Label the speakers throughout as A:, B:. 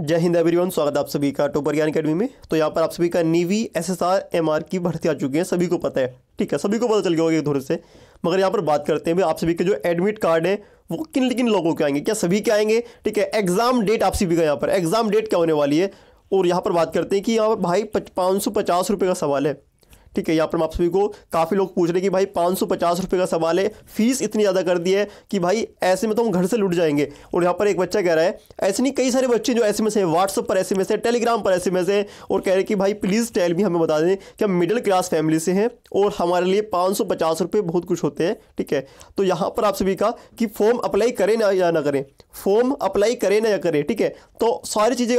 A: जय हिंद एवरीवन स्वागत है आप सभी का टोपर ज्ञान अकेडमी में तो यहाँ पर आप सभी का navy S S R M R की भर्ती आ चुकी है सभी को पता है ठीक है सभी को पता चल गया होगा एक थोड़े से मगर यहाँ पर बात करते हैं भाई आप सभी के जो एडमिट कार्ड है वो किन किन लोगों के आएंगे क्या सभी के आएंगे ठीक है एग्जाम डेट आप सभी का यहाँ पर एग्जाम डेट क्या होने वाली है और यहाँ पर बात करते हैं कि यहाँ पर भाई पाँच सौ पचास रुपये का सवाल है ठीक है यहाँ पर आप सभी को काफ़ी लोग पूछ रहे कि भाई पाँच सौ पचास का सवाल है फीस इतनी ज़्यादा कर दी है कि भाई ऐसे में तो हम घर से लुट जाएंगे और यहाँ पर एक बच्चा कह रहा है ऐसे नहीं कई सारे बच्चे जो एस एम एस व्हाट्सअप पर ऐसे में से है टेलीग्राम पर ऐसे में से है और कह रहे कि भाई प्लीज़ टेल भी हमें बता दें कि हम मिडिल क्लास फैमिली से हैं और हमारे लिए पाँच सौ पचास बहुत कुछ होते हैं ठीक है तो यहाँ पर आप सभी का कि फॉर्म अप्लाई करें ना या ना करें फॉर्म अप्लाई करें ना या करें ठीक है तो सारी चीज़ें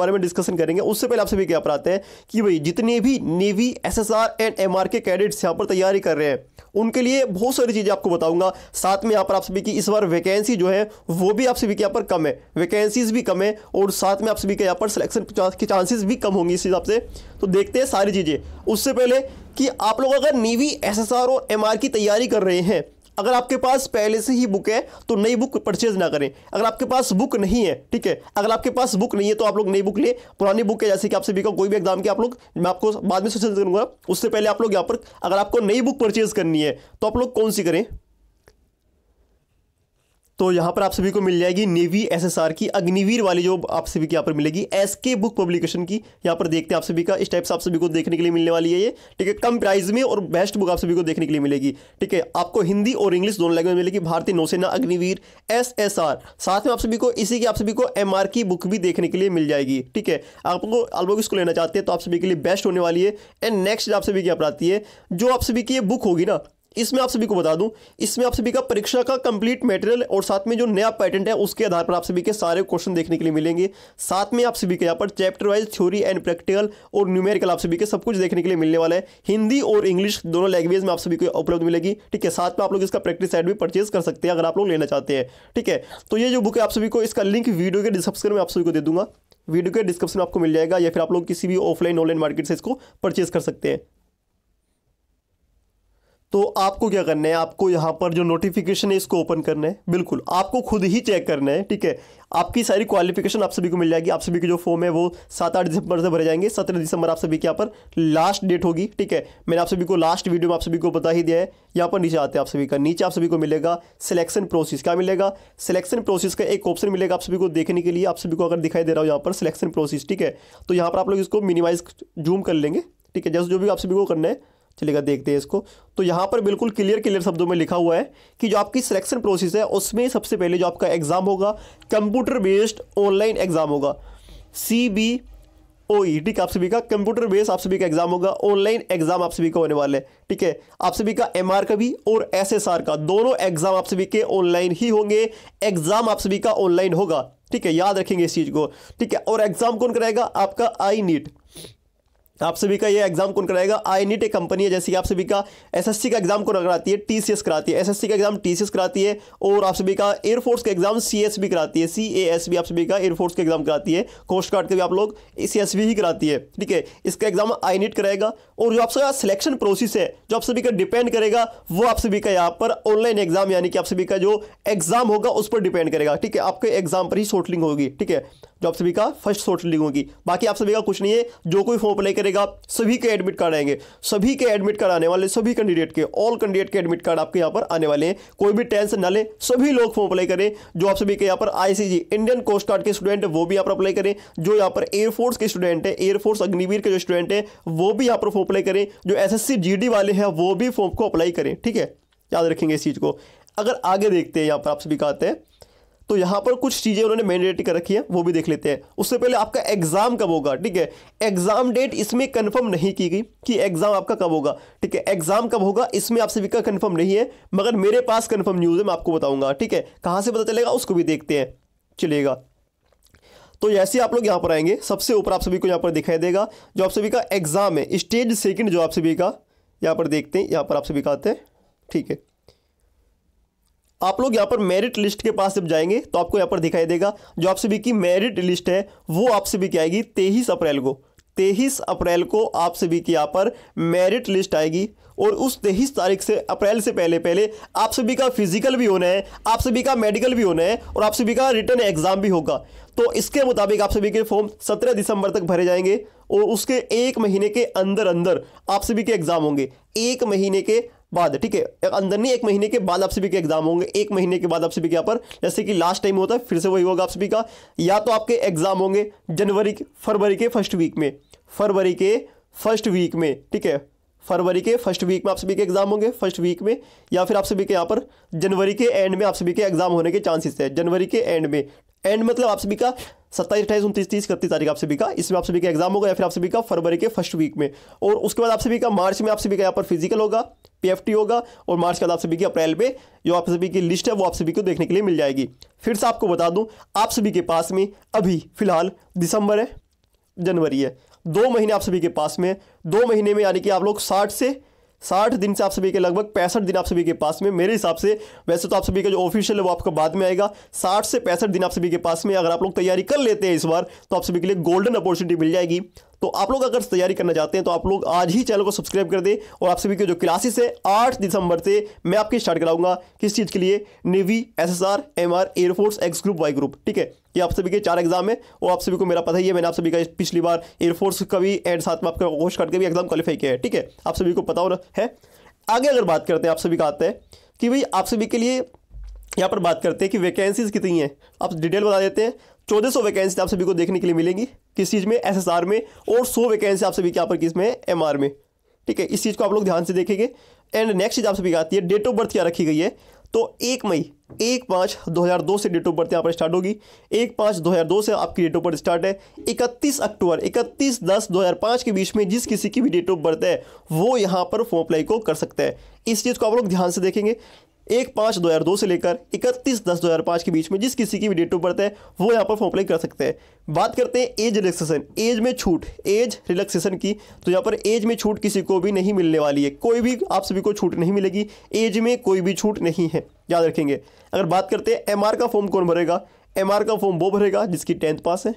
A: बारे में डिस्कशन करेंगे उससे पहले आप सभी क्या पर आते हैं कि भाई जितने भी navy S S R and M के कैडेट्स यहाँ पर तैयारी कर रहे हैं उनके लिए बहुत सारी चीज़ें आपको बताऊंगा साथ में यहाँ पर आप सभी की इस बार वैकेंसी जो है वो भी आप सभी के यहाँ पर कम है वैकेंसीज भी कम है और साथ में आप सभी के यहाँ पर सिलेक्शन के चांसेस भी कम होंगी इस हिसाब से तो देखते हैं सारी चीज़ें उससे पहले कि आप लोग अगर नीवी एस और एम की तैयारी कर रहे हैं अगर आपके पास पहले से ही बुक है तो नई बुक परचेज ना करें अगर आपके पास बुक नहीं है ठीक है अगर आपके पास बुक नहीं है तो आप लोग नई बुक लें पुरानी बुक है जैसे कि आपसे बिका कोई भी एग्जाम की आप लोग मैं आपको बाद में सजेशन करूँगा उससे पहले आप लोग यहाँ पर अगर आपको नई बुक परचेज करनी है तो आप लोग कौन सी करें तो यहाँ पर आप सभी को मिल जाएगी नेवी एसएसआर की अग्निवीर वाली जो आप सभी की यहाँ पर मिलेगी एस के बुक पब्लिकेशन की यहाँ पर देखते हैं आप सभी का इस टाइप से आप सभी को देखने के लिए मिलने वाली है ये ठीक है कम प्राइस में और बेस्ट बुक आप सभी को देखने के लिए मिलेगी ठीक है आपको हिंदी और इंग्लिश दोनों लैंग्वेज मिलेगी भारतीय नौसेना अग्निवीर एस साथ में आप सभी को इसी की आप सभी को एम की बुक भी देखने के लिए मिल जाएगी ठीक है आपको अलबोग इसको लेना चाहते हैं तो आप सभी के लिए बेस्ट होने वाली है एंड नेक्स्ट आप सभी की यहाँ पर आती है जो आप सभी की ये बुक होगी ना इसमें आप सभी को बता दूं इसमें आप सभी का परीक्षा का कंप्लीट मटेरियल और साथ में जो नया पैटर्न है उसके आधार पर आप सभी के सारे क्वेश्चन देखने के लिए मिलेंगे साथ में आप सभी के यहाँ पर chapter wise theory and practical और न्यूमेरिकल आप सभी के सब कुछ देखने के लिए मिलने वाला है हिंदी और इंग्लिश दोनों लैंग्वेज में आप सभी को उपलब्ध मिलेगी ठीक है साथ में आप लोग इसका प्रैक्टिस सेट भी परचेज कर सकते हैं अगर आप लोग लेना चाहते हैं ठीक है तो ये जो बुक है आप सभी को इसका लिंक वीडियो के डिस्क्रिप्शन में आप सभी को दे दूंगा वीडियो के डिस्क्रिप्शन में आपको मिल जाएगा या फिर आप लोग किसी भी ऑफलाइन ऑनलाइन मार्केट से इसको परचेज कर सकते हैं तो आपको क्या करना है आपको यहाँ पर जो नोटिफिकेशन है इसको ओपन करना है बिल्कुल आपको खुद ही चेक करना है ठीक है आपकी सारी क्वालिफिकेशन आप सभी को मिल जाएगी आप सभी के जो फॉर्म है वो सात आठ दिसंबर से भरे जाएंगे सत्रह दिसंबर आप सभी के यहाँ पर लास्ट डेट होगी ठीक है मैंने आप सभी को लास्ट वीडियो में आप सभी को बता ही दिया है यहाँ पर नीचे आते हैं आप सभी का नीचे आप सभी को मिलेगा सिलेक्शन प्रोसेस क्या मिलेगा सिलेक्शन प्रोसेस का एक ऑप्शन मिलेगा आप सभी को देखने के लिए आप सभी को अगर दिखाई दे रहा हो यहाँ पर सिलेक्शन प्रोसेस ठीक है तो यहाँ पर आप लोग इसको मिनिमाइज जूम कर लेंगे ठीक है जस्ट जो भी आप सभी को करना है चलेगा देखते हैं इसको तो यहाँ पर बिल्कुल क्लियर क्लियर शब्दों में लिखा हुआ है कि जो आपकी सिलेक्शन प्रोसेस है उसमें सबसे पहले जो आपका एग्ज़ाम होगा कंप्यूटर बेस्ड ऑनलाइन एग्ज़ाम होगा सी बी ओ ई ठीक आप सभी का कंप्यूटर बेस्ड आप सभी का एग्जाम होगा ऑनलाइन एग्जाम आप सभी का होने वाला है ठीक है आप सभी का एम का भी और एस एस आर का दोनों एग्जाम आप सभी के ऑनलाइन ही होंगे एग्जाम आप सभी का ऑनलाइन होगा ठीक है याद रखेंगे इस चीज़ को ठीक है और एग्जाम कौन कराएगा आपका आई नीट आप सभी का ये एग्जाम कौन कराएगा आई नीट एक कंपनी है जैसे कि आप सभी का एसएससी का एग्जाम कौन कराती है टीसीएस कराती है एसएससी का एग्जाम टीसीएस कराती है और आप सभी का एयरफोर्स का एग्जाम सीएसबी कराती है सीएएसबी आप सभी का एयरफोर्स का एग्जाम कराती है कोस्ट गार्ड का भी आप लोग सीएसबी ही कराती है ठीक है इसका एग्जाम आई नीट कराएगा और जो आप सभी का सिलेक्शन प्रोसेस है जो आप सभी का डिपेंड करेगा वो आप सभी का यहाँ पर ऑनलाइन एग्जाम यानी कि आप सभी का जो एग्जाम होगा उस पर डिपेंड करेगा ठीक है आपके एग्जाम पर ही शॉर्टलिंग होगी ठीक है जो आप सभी का फर्स्ट शॉर्टलिंग होगी बाकी आप सभी का कुछ नहीं है जो कोई फॉर्म अप्लाई करेगा सभी के एडमिट कार्ड आएंगे सभी के एडमिट कार्ड आने वाले सभी कैंडिडेट के ऑल कैंडिडेट के एडमिट कार्ड आपके यहाँ पर आने वाले हैं कोई भी टेंशन ना लें सभी लोग फॉर्म अप्लाई करें जो आप सभी के यहाँ पर आईसीजी इंडियन कोस्ट गार्ड के स्टूडेंट है वो भी यहाँ पर अप्लाई करें जो यहाँ पर एयरफोर्स के स्टूडेंट है एयरफोर्स अग्निवीर के जो स्टूडेंट है वो भी यहाँ पर फॉर्म अप्लाई करें जो एसएससी जीडी वाले हैं वो भी फॉर्म को अप्लाई करें ठीक है याद रखेंगे इस चीज़ को अगर आगे देखते हैं यहाँ पर आप सभी कहते हैं तो यहां पर कुछ चीज़ें उन्होंने मैंडेट कर रखी है वो भी देख लेते हैं उससे पहले आपका एग्ज़ाम कब होगा ठीक है एग्ज़ाम डेट इसमें कन्फर्म नहीं की गई कि एग्ज़ाम आपका कब होगा ठीक है एग्ज़ाम कब होगा इसमें आप सभी का कन्फर्म नहीं है मगर मेरे पास कन्फर्म न्यूज़ है मैं आपको बताऊंगा ठीक है कहां से पता चलेगा उसको भी देखते हैं चलेगा तो जैसे आप लोग यहां पर आएंगे सबसे ऊपर आप सभी को यहां पर दिखाई देगा जो आप सभी का एग्ज़ाम है स्टेज सेकंड जो आप सभी का यहां पर देखते हैं यहां पर आप सभी का आते हैं ठीक है आप लोग यहाँ पर मेरिट लिस्ट के पास जब जाएंगे तो आपको यहाँ पर दिखाई देगा जो आपसे भी की मेरिट लिस्ट है वो आपसे भी क्या आएगी तेईस अप्रैल को तेईस अप्रैल को आपसे भी की यहाँ पर मेरिट लिस्ट आएगी और उस तेईस तारीख से अप्रैल से पहले पहले आप सभी का फिजिकल भी होना है आप सभी का मेडिकल भी होना है और आप सभी का रिटर्न एग्जाम भी होगा तो इसके मुताबिक आप सभी के फॉर्म सत्रह दिसंबर तक भरे जाएंगे और उसके एक महीने के अंदर अंदर आप सभी के एग्जाम होंगे एक महीने के बाद ठीक है अंदर नहीं एक महीने के बाद आप सभी के एग्जाम होंगे एक महीने के बाद आप सभी के यहाँ पर जैसे कि लास्ट टाइम होता है फिर से वही होगा आप सभी का या तो आपके एग्जाम होंगे जनवरी के फरवरी के फर्स्ट वीक में फरवरी के फर्स्ट वीक में ठीक है फरवरी के फर्स्ट वीक में आप सभी के एग्जाम होंगे फर्स्ट वीक में या फिर आप सभी के यहाँ पर जनवरी के एंड में आप सभी के एग्जाम होने के चांसेस है जनवरी के एंड में एंड मतलब आप सभी का सत्ताईस अट्ठाईस उनतीस तीस इकतीस तारीख आप सभी का इसमें आप सभी का एग्जाम होगा या फिर आप सभी का फरवरी के फर्स्ट वीक में और उसके बाद आप सभी का मार्च में आप सभी का यहाँ पर फिजिकल होगा पीएफटी होगा और मार्च के बाद आप सभी की अप्रैल में जो आप सभी की लिस्ट है वो आप सभी को देखने के लिए मिल जाएगी फिर से आपको बता दूं आप सभी के पास में अभी फिलहाल दिसंबर है जनवरी है दो महीने आप सभी के पास में दो महीने में यानी कि आप लोग साठ से साठ दिन से आप सभी के लगभग पैंसठ दिन आप सभी के पास में मेरे हिसाब से वैसे तो आप सभी का जो ऑफिशियल है वो आपका बाद में आएगा साठ से पैंसठ दिन आप सभी के पास में अगर आप लोग तैयारी कर लेते हैं इस बार तो आप सभी के लिए गोल्डन अपॉर्चुनिटी मिल जाएगी तो आप लोग अगर तैयारी करना चाहते हैं तो आप लोग आज ही चैनल को सब्सक्राइब कर दें और आप सभी की जो क्लासेस है आठ दिसंबर से मैं आपके स्टार्ट कराऊंगा किस चीज़ के लिए navy S S R M R air force X group Y group ठीक है ये आप सभी के चार एग्जाम है और आप सभी को मेरा पता ही है मैंने आप सभी का पिछली बार एयरफोर्स का भी एंड साथ में आपका कोश करके भी एग्जाम क्वालिफाई किया है ठीक है आप सभी को पता हो रहा है आगे अगर बात करते हैं आप सभी का आता है कि भाई आप सभी के लिए यहाँ पर बात करते हैं कि वैकेंसीज कितनी हैं आप डिटेल बता देते हैं चौदह सौ वैकेंसी आप सभी को देखने के लिए मिलेंगी किस चीज़ में एस में और सौ वैकेंसी आप सभी के यहाँ पर किस में एमआर में ठीक है इस चीज़ को आप लोग ध्यान से देखेंगे एंड नेक्स्ट चीज़ आप सभी की आती है डेट ऑफ बर्थ क्या रखी गई है तो एक मई एक पाँच दो हज़ार दो से डेट ऑफ बर्थ यहाँ पर स्टार्ट होगी एक पाँच दो हज़ार दो से आपकी डेट ऑफ बर्थ स्टार्ट है इकतीस अक्टूबर इकतीस दस दो हज़ार पाँच के बीच में जिस किसी की भी डेट ऑफ बर्थ है वो यहाँ पर फॉर्म अप्लाई को कर सकता है इस चीज़ को आप लोग ध्यान से देखेंगे एक पाँच दो हज़ार दो से लेकर इकतीस दस दो हज़ार पाँच के बीच में जिस किसी की भी डेट ऑफ बर्थ है वो यहाँ पर फॉर्म अप्लाई कर सकते हैं बात करते हैं एज रिलैक्सेशन एज में छूट एज रिलैक्सेशन की तो यहाँ पर एज में छूट किसी को भी नहीं मिलने वाली है कोई भी आप सभी को छूट नहीं मिलेगी एज में कोई भी छूट नहीं है याद रखेंगे अगर बात करते हैं एम का फॉर्म कौन भरेगा एम का फॉर्म वो भरेगा जिसकी टेंथ पास है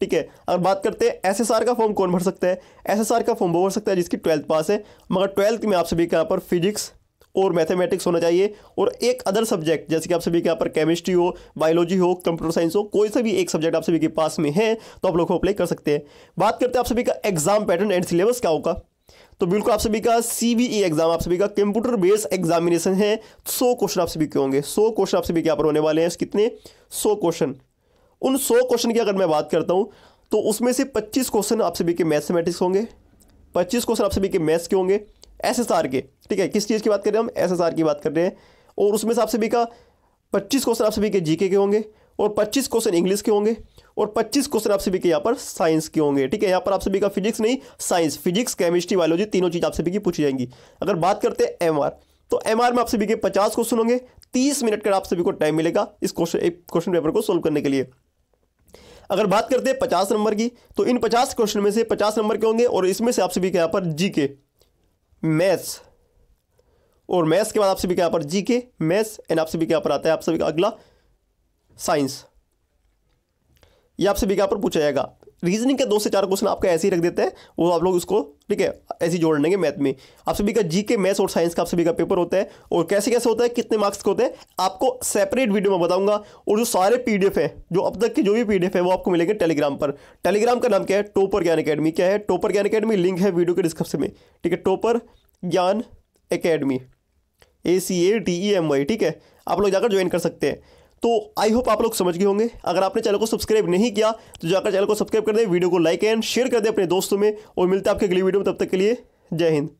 A: ठीक है अगर बात करते हैं एस का फॉर्म कौन भर सकता है एस का फॉर्म वो भर सकता है जिसकी ट्वेल्थ पास है मगर ट्वेल्थ में आप सभी का यहाँ पर फिजिक्स और मैथमेटिक्स होना चाहिए और एक अदर सब्जेक्ट जैसे कि आप सभी के यहाँ पर केमिस्ट्री हो बायोलॉजी हो कंप्यूटर साइंस हो कोई सा भी एक सब्जेक्ट आप सभी के पास में है तो आप लोग को अप्लाई कर सकते हैं बात करते हैं आप सभी का एग्जाम पैटर्न एंड सिलेबस क्या होगा तो बिल्कुल आप सभी का सी बी एग्जाम आप सभी का कंप्यूटर बेस्ड एग्जामिनेशन है सौ क्वेश्चन आप सभी के होंगे सौ क्वेश्चन आप सभी के यहाँ पर होने वाले हैं कितने सौ क्वेश्चन उन सौ क्वेश्चन की अगर मैं बात करता हूँ तो उसमें से पच्चीस क्वेश्चन आप सभी के मैथमेटिक्स होंगे पच्चीस क्वेश्चन आप सभी के मैथ्स के होंगे एस आर के ठीक है किस चीज़ की बात कर रहे हैं हम एस एस आर की बात कर रहे हैं और उसमें से आप सभी का पच्चीस क्वेश्चन आप सभी के जी के होंगे और पच्चीस क्वेश्चन इंग्लिश के होंगे और पच्चीस क्वेश्चन आप सभी के यहाँ पर साइंस के होंगे ठीक है यहाँ पर आप सभी का फिजिक्स नहीं साइंस फिजिक्स केमिस्ट्री बायोलॉजी तीनों चीज़ आप सभी की पूछी जाएंगी अगर बात करते हैं एम तो एम में आप सभी के पचास क्वेश्चन होंगे तीस मिनट का आप सभी को टाइम मिलेगा इस क्वेश्चन क्वेश्चन पेपर को सोल्व करने के लिए अगर बात करते हैं पचास नंबर की तो इन पचास क्वेश्चन में से पचास नंबर के होंगे और इसमें से आप सभी के यहाँ पर जी के मैथ्स और मैथ्स के बाद आपसे भी क्या पर जीके मैथ्स एंड आपसे भी क्या पर आता है आप सभी का अगला साइंस ये आपसे भी क्या पर पूछा जाएगा रीजनिंग के दो से चार क्वेश्चन आपका ऐसे ही रख देते हैं वो आप लोग उसको ठीक है ऐसे ही जोड़ लेंगे मैथ में आप सभी का जीके मैथ्स और साइंस का आप सभी का पेपर होता है और कैसे कैसे होता है कितने मार्क्स के होते हैं आपको सेपरेट वीडियो में बताऊंगा और जो सारे पीडीएफ है जो अब तक के जो भी पीडीएफ है वो आपको मिलेंगे टेलीग्राम पर टेलीग्राम का नाम क्या है टोपर ज्ञान अकेडमी क्या है टोपर ज्ञान अकेडमी लिंक है वीडियो के डिस्क्रिप्शन में ठीक है topper Gyan academy A C A T E M Y ठीक है आप लोग जाकर ज्वाइन कर सकते हैं तो आई होप आप लोग समझ गए होंगे अगर आपने चैनल को सब्सक्राइब नहीं किया तो जाकर चैनल को सब्सक्राइब कर दें वीडियो को लाइक एंड शेयर कर दें अपने दोस्तों में और मिलते हैं आपके अगली वीडियो में तब तक के लिए जय हिंद